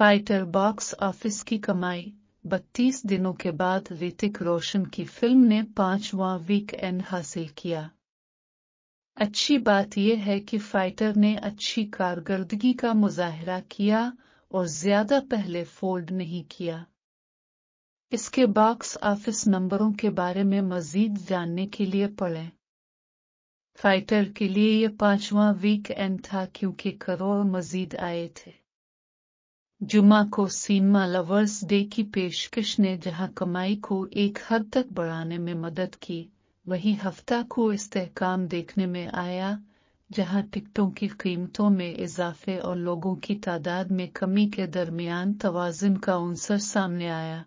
fighter box office की कमाई 32 दिनों के बाद ऋतिक रोशन की फिल्म ने पांचवां एंड हासिल किया अच्छी बात यह है कि फाइटर ने अच्छी कारकर्दगी का मुजाहरा किया और ज्यादा पहले फोल्ड नहीं किया इसके बॉक्स ऑफिस नंबरों के बारे में मजीद जानने के लिए पढ़ें फाइटर के लिए यह पांचवा वीक एंड था क्योंकि करोड़ मजीद आए थे जुमा को सीमा लवर्स डे की पेशकश ने जहां कमाई को एक हद तक बढ़ाने में मदद की वहीं हफ्ता को इस्तेकाम देखने में आया जहां टिकटों की कीमतों में इजाफे और लोगों की तादाद में कमी के दरमियान तोज़न का अनसर सामने आया